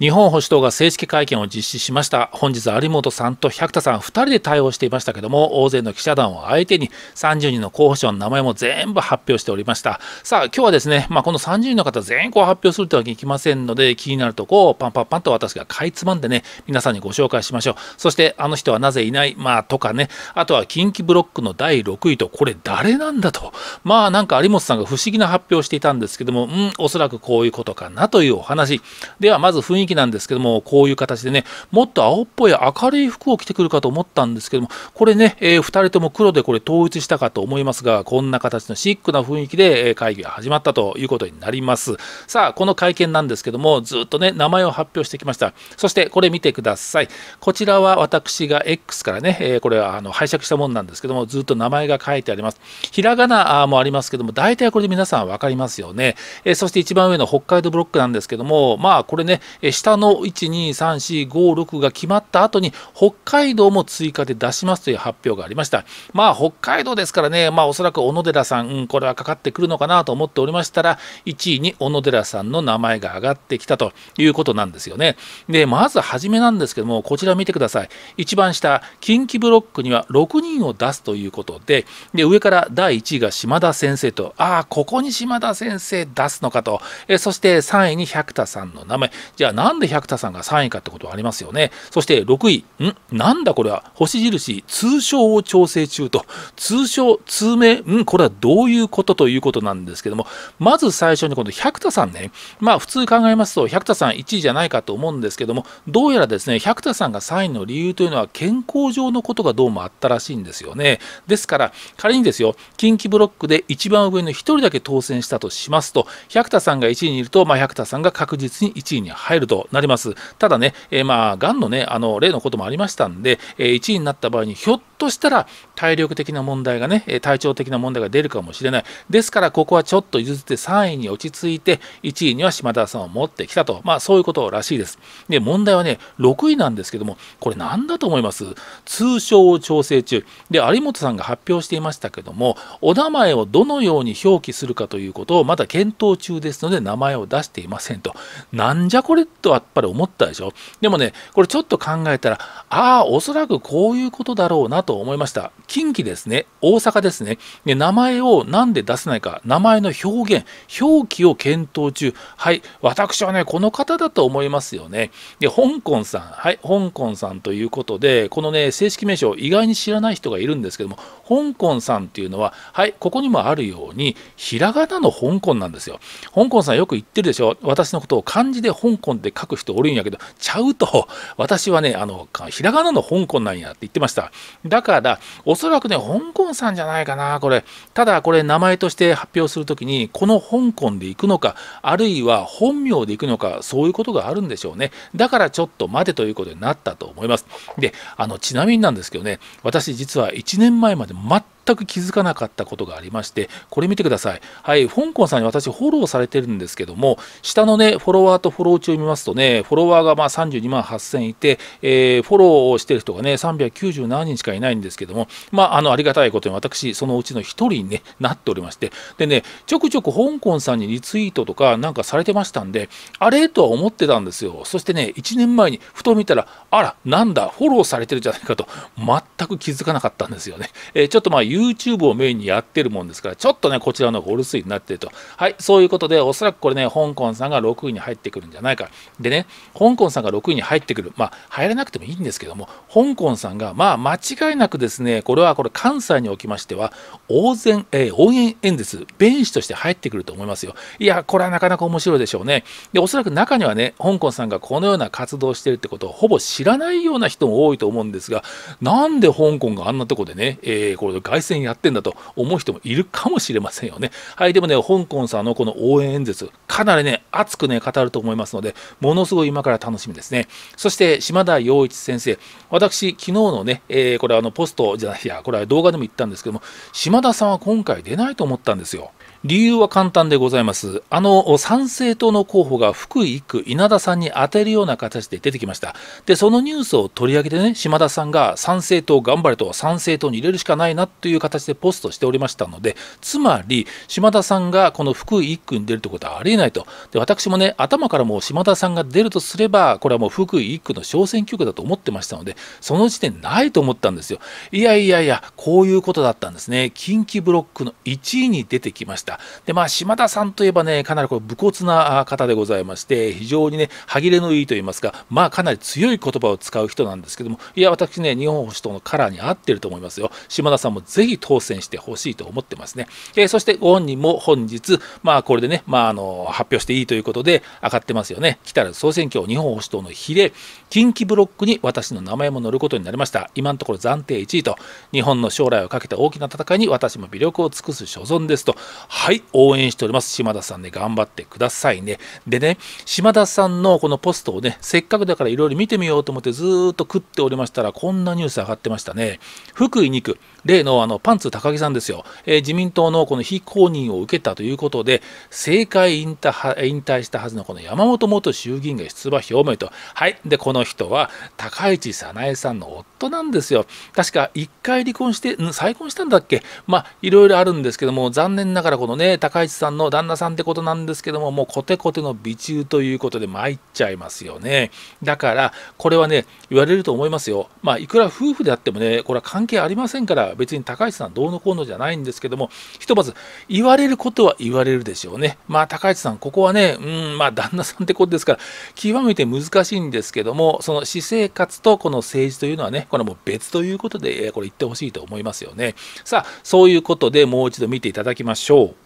日本保守党が正式会見を実施しました本日有本さんと百田さん2人で対応していましたけども大勢の記者団を相手に30人の候補者の名前も全部発表しておりましたさあ今日はですね、まあ、この30人の方全員こう発表するというわけにいきませんので気になるとこをパンパンパンと私がかいつまんでね皆さんにご紹介しましょうそしてあの人はなぜいないまあとかねあとは近畿ブロックの第6位とこれ誰なんだとまあなんか有本さんが不思議な発表をしていたんですけどもうんおそらくこういうことかなというお話ではまず雰囲気気なんですけども、こういう形でね、もっと青っぽい明るい服を着てくるかと思ったんですけども、これね、えー、2人とも黒でこれ統一したかと思いますが、こんな形のシックな雰囲気で会議が始まったということになります。さあ、この会見なんですけども、ずっとね、名前を発表してきました。そしてこれ見てください。こちらは私が X からね、えー、これはあの拝借したものなんですけども、ずっと名前が書いてあります。ひらがなもありますけども、大体これで皆さん分かりますよね。えー、そして一番上の北海道ブロックなんですけども、まあこれね、下の12345が決まった後に北海道も追加で出しますという発表がありましたまあ北海道ですからねまあおそらく小野寺さん、うん、これはかかってくるのかなと思っておりましたら1位に小野寺さんの名前が上がってきたということなんですよねでまず初めなんですけどもこちら見てください一番下近畿ブロックには6人を出すということでで上から第1位が島田先生とああここに島田先生出すのかとえそして3位に百田さんの名前じゃあなんで百田さんが3位かってことはありますよね。そして6位、んなんだこれは、星印、通称を調整中と、通称、通名、んこれはどういうことということなんですけども、まず最初にこの百田さんね、まあ普通考えますと、百田さん1位じゃないかと思うんですけども、どうやらですね、百田さんが3位の理由というのは、健康上のことがどうもあったらしいんですよね。ですから、仮にですよ、近畿ブロックで一番上の1人だけ当選したとしますと、百田さんが1位にいると、まあ、百田さんが確実に1位に入ると。となります。ただね、えー、まあ、がんのね、あの、例のこともありましたんで、えー、1位になった場合に、ひょっとしたら体力的な問題がね、体調的な問題が出るかもしれない。ですから、ここはちょっと譲って3位に落ち着いて、1位には島田さんを持ってきたと、まあそういうことらしいです。で、問題はね、6位なんですけども、これ何だと思います通称を調整中。で、有本さんが発表していましたけども、お名前をどのように表記するかということをまだ検討中ですので、名前を出していませんと。なんじゃこれとやっぱり思ったでしょ。でもね、これちょっと考えたら、ああ、おそらくこういうことだろうなと。と思いました。近畿ですね、大阪ですね、で名前をなんで出せないか、名前の表現、表記を検討中、はい、私はね、この方だと思いますよね。で、香港さん、はい、香港さんということで、このね、正式名称、意外に知らない人がいるんですけども、香港さんっていうのは、はい、ここにもあるように、ひらがなの香港なんですよ。香港さんよく言ってるでしょ、私のことを漢字で香港って書く人おるんやけど、ちゃうと、私はね、あの、ひらがなの香港なんやって言ってました。だだから、おそらくね、香港さんじゃないかな、これ。ただ、これ、名前として発表するときに、この香港で行くのか、あるいは本名で行くのか、そういうことがあるんでしょうね。だから、ちょっと待てということになったと思います。で、あの、ちなみになんですけどね、私、実は1年前まで全全く気づかなかったことがありまして、これ見てください。はい、香港さんに私、フォローされてるんですけども、下のね、フォロワーとフォロー中を見ますとね、フォロワーがまあ32万8000いて、えー、フォローをしてる人がね、397人しかいないんですけども、まあ、あの、ありがたいことに私、そのうちの1人に、ね、なっておりまして、でね、ちょくちょく香港さんにリツイートとかなんかされてましたんで、あれとは思ってたんですよ。そしてね、1年前にふと見たら、あら、なんだ、フォローされてるじゃないかと、全く気づかなかったんですよね。えー、ちょっとまあ、YouTube をメインにやってるもんですから、ちょっとね、こちらのホール推移になってると。はい、そういうことで、おそらくこれね、香港さんが6位に入ってくるんじゃないか。でね、香港さんが6位に入ってくる。まあ、入らなくてもいいんですけども、香港さんが、まあ、間違いなくですね、これはこれ、関西におきましては、応然、えー、応援演説、弁士として入ってくると思いますよ。いや、これはなかなか面白いでしょうね。で、おそらく中にはね、香港さんがこのような活動をしてるってことをほぼ知らないような人も多いと思うんですが、なんで香港があんなとこでね、えー、これ外内戦やってんだと思う人もいるかもしれませんよね。はい、でもね、香港さんのこの応援演説、かなりね、熱くね、語ると思いますので、ものすごい今から楽しみですね。そして、島田洋一先生、私、昨日のね、えー、これあの、ポストじゃないや、これは動画でも言ったんですけども、島田さんは今回出ないと思ったんですよ。理由は簡単でございます。あの、参政党の候補が福井1区、稲田さんに当てるような形で出てきました。で、そのニュースを取り上げてね、島田さんが参政党頑張れと、参政党に入れるしかないなという形でポストしておりましたので、つまり、島田さんがこの福井1区に出るということはありえないと。で、私もね、頭からもう島田さんが出るとすれば、これはもう福井1区の小選挙区だと思ってましたので、その時点ないと思ったんですよ。いやいやいや、こういうことだったんですね。近畿ブロックの1位に出てきました。。で、まあ、島田さんといえばね、かなりこう武骨な方でございまして、非常にね、歯切れのいいと言いますか、まあ、かなり強い言葉を使う人なんですけども、いや、私ね、日本保守党のカラーに合ってると思いますよ。島田さんもぜひ当選してほしいと思ってますね。えー、そして、ご本人も本日、まあ、これでね、まあ、あの、発表していいということで、上がってますよね。来たら総選挙、日本保守党の比例、近畿ブロックに私の名前も載ることになりました。今のところ暫定1位と、日本の将来をかけた大きな戦いに私も微力を尽くす所存ですと、はい応援しております島田さんね頑張ってくださいねでね島田さんのこのポストをねせっかくだからいろいろ見てみようと思ってずっと食っておりましたらこんなニュース上がってましたね福井2区例のあのパンツ高木さんですよ、えー、自民党のこの非公認を受けたということで政界引退引退したはずのこの山本元衆議院が出馬表明とはいでこの人は高市早苗さんの夫なんですよ確か1回離婚して再婚したんだっけまあいろいろあるんですけども残念ながらこののね高市さんの旦那さんってことなんですけどももうコテコテの美中ということで参っちゃいますよねだからこれはね言われると思いますよまあいくら夫婦であってもねこれは関係ありませんから別に高市さんどうのこうのじゃないんですけどもひとまず言われることは言われるでしょうねまあ高市さんここはねうんまあ旦那さんってことですから極めて難しいんですけどもその私生活とこの政治というのはねこれはもう別ということでこれ言ってほしいと思いますよねさあそういうことでもう一度見ていただきましょう。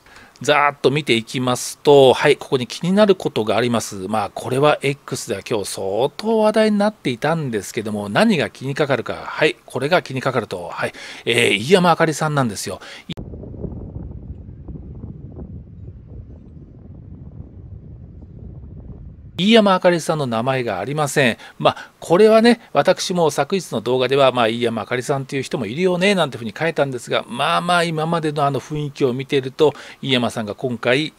ざーっと見ていきますと、はい、ここに気になることがあります。まあ、これは X では今日相当話題になっていたんですけども、何が気にかかるか、はい、これが気にかかると、はい、えー、飯山あかりさんなんですよ。飯山あかりさんの名前がありません。まあ、これはね、私も昨日の動画では、まあ、飯山あかりさんっていう人もいるよね、なんていうふうに書いたんですが、まあまあ、今までのあの雰囲気を見ていると、飯山さんが今回、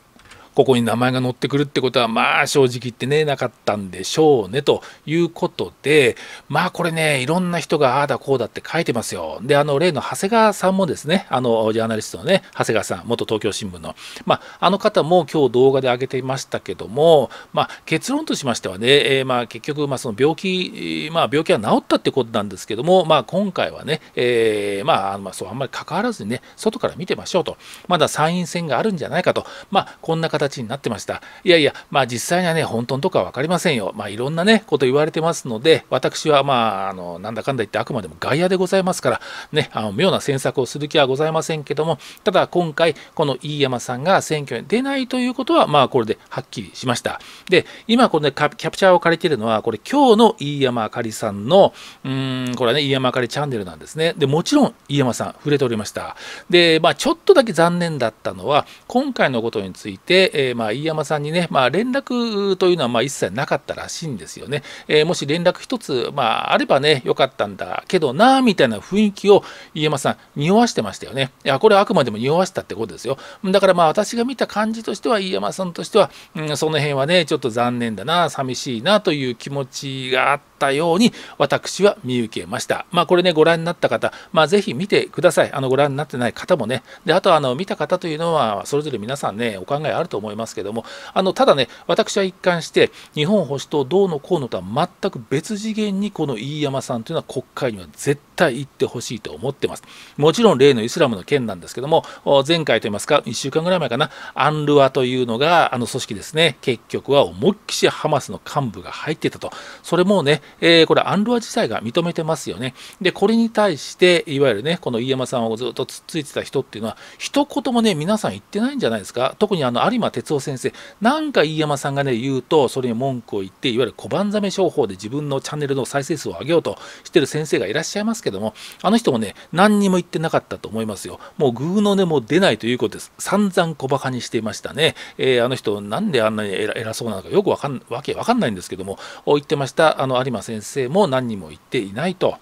ここに名前が載ってくるってことはまあ正直言ってねなかったんでしょうねということでまあこれねいろんな人がああだこうだって書いてますよであの例の長谷川さんもですねあのジャーナリストのね長谷川さん元東京新聞のまああの方も今日動画で上げていましたけどもまあ結論としましてはね、えー、まあ結局まあその病気まあ病気は治ったってことなんですけどもまあ今回はね、えー、まあまあそうあんまり関わらずにね外から見てましょうとまだ参院選があるんじゃないかとまあこんな形形になってました。いやいや、まあ実際にはね、本当とか分かりませんよ。まあいろんなね、こと言われてますので、私はまあ、あの、なんだかんだ言ってあくまでも外野でございますから、ね、あの、妙な詮索をする気はございませんけども、ただ今回、この飯山さんが選挙に出ないということは、まあこれではっきりしました。で、今このね、キャプチャーを借りてるのは、これ今日の飯山あかりさんの、うん、これはね、飯山あかりチャンネルなんですね。で、もちろん飯山さん触れておりました。で、まあちょっとだけ残念だったのは、今回のことについて、えー、まあ、飯山さんにね、まあ、連絡というのはまあ一切なかったらしいんですよね。えー、もし連絡一つ、まあ、あればね、よかったんだけどな、みたいな雰囲気を飯山さん、匂わしてましたよね。いや、これはあくまでも匂わしたってことですよ。だからまあ、私が見た感じとしては、飯山さんとしては、うん、その辺はね、ちょっと残念だな、寂しいなという気持ちがあって、ったように私は見受けました。まあ、これね、ご覧になった方、まあ、ぜひ見てください。あのご覧になってない方もね。で、あと、あの見た方というのは、それぞれ皆さんね、お考えあると思いますけども、あのただね、私は一貫して、日本保守党どうのこうのとは全く別次元に、この飯山さんというのは国会には絶対行ってほしいと思ってます。もちろん、例のイスラムの件なんですけども、前回といいますか、1週間ぐらい前かな、アンルアというのが、あの組織ですね、結局は思いっきしハマスの幹部が入ってたと。それもね、えー、これ、アンロア自体が認めてますよね。で、これに対して、いわゆるね、この飯山さんをずっとつっついてた人っていうのは、一言もね、皆さん言ってないんじゃないですか。特にあの有馬哲夫先生、なんか飯山さんがね、言うと、それに文句を言って、いわゆる小判ざめ商法で自分のチャンネルの再生数を上げようとしてる先生がいらっしゃいますけども、あの人もね、何にも言ってなかったと思いますよ。もう偶の根も出ないということです。散々小馬鹿にしていましたね。えー、あの人、なんであんなに偉そうなのかよくわかん、わけわかんないんですけども、言ってました、あの有馬今先生も何人も言っていないと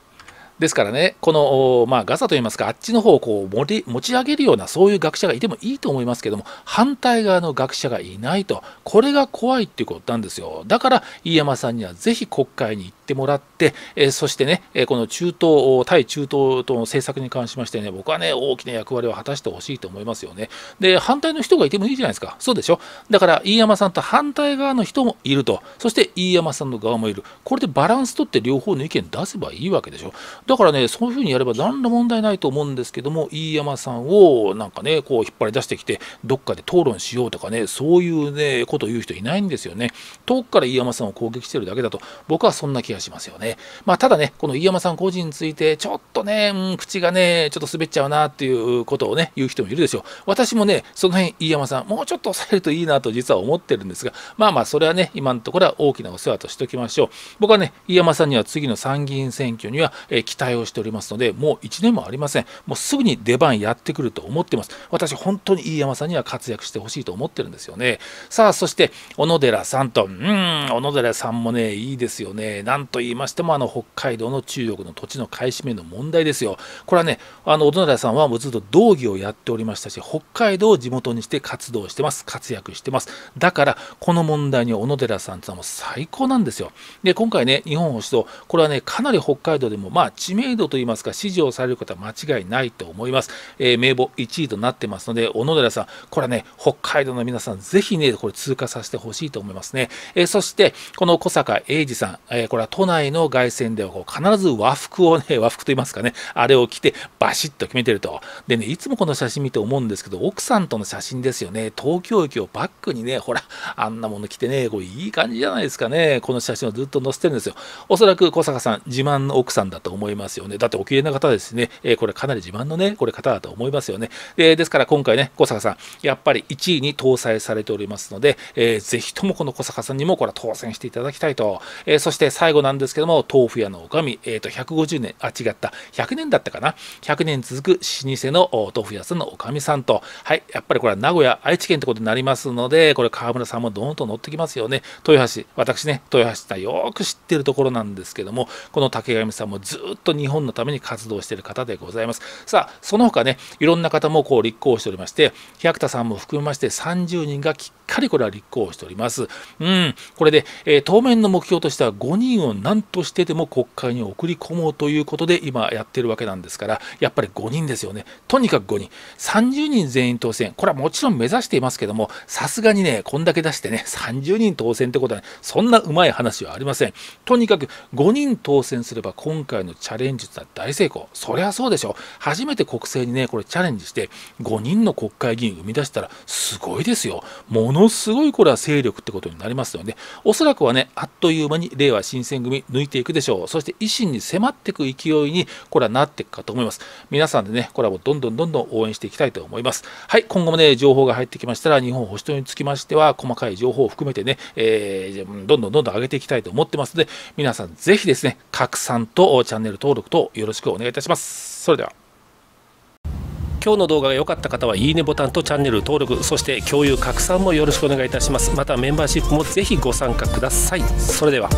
ですからね、この、まあ、ガザといいますか、あっちの方をこうり持ち上げるような、そういう学者がいてもいいと思いますけども、反対側の学者がいないと、これが怖いっていうことなんですよ。だから、飯山さんにはぜひ国会に行ってもらって、えそしてね、えこの中東、対中東との政策に関しましてね、僕はね、大きな役割を果たしてほしいと思いますよね。で、反対の人がいてもいいじゃないですか、そうでしょ。だから、飯山さんと反対側の人もいると、そして飯山さんの側もいる、これでバランス取って両方の意見出せばいいわけでしょ。だからね、そういうふうにやれば何ら問題ないと思うんですけども、飯山さんをなんかね、こう引っ張り出してきて、どっかで討論しようとかね、そういうね、ことを言う人いないんですよね。遠くから飯山さんを攻撃してるだけだと、僕はそんな気がしますよね。まあ、ただね、この飯山さん個人について、ちょっとね、うん、口がね、ちょっと滑っちゃうなっていうことをね、言う人もいるでしょう。私もね、その辺、飯山さん、もうちょっと抑えるといいなと実は思ってるんですが、まあまあ、それはね、今のところは大きなお世話としておきましょう。僕はね、飯山さんには次の参議院選挙には、えー期待をしておりますので、もう1年もありません。もうすぐに出番やってくると思ってます。私、本当に飯山さんには活躍してほしいと思ってるんですよね。さあ、そして、小野寺さんと、うん、小野寺さんもね、いいですよね。なんと言いましても、あの、北海道の中国の土地の買い占めの問題ですよ。これはね、あの、小野寺さんはもうずっと道義をやっておりましたし、北海道を地元にして活動してます。活躍してます。だから、この問題に小野寺さんとはもう最高なんですよ。で、今回ね、日本保守党、これはね、かなり北海道でも、まあ、知名度といいますか支持をされることは間違いないと思います、えー、名簿1位となってますので小野寺さんこれはね北海道の皆さんぜひねこれ通過させてほしいと思いますね、えー、そしてこの小坂英二さん、えー、これは都内の凱旋ではこう必ず和服をね 和服といいますかねあれを着てバシッと決めてるとでねいつもこの写真見て思うんですけど奥さんとの写真ですよね東京駅をバックにねほらあんなもの着てねこれいい感じじゃないですかねこの写真をずっと載せてるんですよおそらく小坂さん自慢の奥さんだと思いいますよね。だっておきれいな方ですね、えー、これかなり自慢のね、これ方だと思いますよね。でですから今回ね、小坂さん、やっぱり1位に搭載されておりますので、えー、ぜひともこの小坂さんにもこれは当選していただきたいと。えー、そして最後なんですけども、豆腐屋の女将、えっ、ー、と、150年、あ、違った、100年だったかな。100年続く老舗の豆腐屋さんのおかみさんと、はい、やっぱりこれは名古屋、愛知県ってことになりますので、これ川村さんもどんと乗ってきますよね。豊橋、私ね、豊橋さんよく知ってるところなんですけども、この竹上さんもずっと日本のために活動している方でございます。さあ、その他ね、いろんな方もこう立候補しておりまして、百田さんも含めまして30人がきっかりこれは立候補しております。うん、これで、えー、当面の目標としては5人を何としてでも国会に送り込もうということで今やってるわけなんですから、やっぱり5人ですよね。とにかく5人。30人全員当選。これはもちろん目指していますけども、さすがにね、こんだけ出してね、30人当選ってことは、ね、そんなうまい話はありません。とにかく5人当選すれば今回のチャレンジは大成功。そりゃそうでしょ。初めて国政にね、これチャレンジして、5人の国会議員を生み出したら、すごいですよ。ものすごいこれは勢力ってことになりますよね。おそらくはね、あっという間に令和新選組抜いていくでしょう。そして維新に迫っていく勢いに、これはなっていくかと思います。皆さんでね、これはもうどんどんどんどん応援していきたいと思います。はい、今後もね、情報が入ってきましたら、日本保守党につきましては、細かい情報を含めてね、えー、どんどんどんどん上げていきたいと思ってますので、皆さんぜひですね、拡散とチャンネル登録とよろしくお願いいたします。それでは。今日の動画が良かった方はいいねボタンとチャンネル登録そして共有拡散もよろしくお願いいたしますまたメンバーシップもぜひご参加くださいそれでは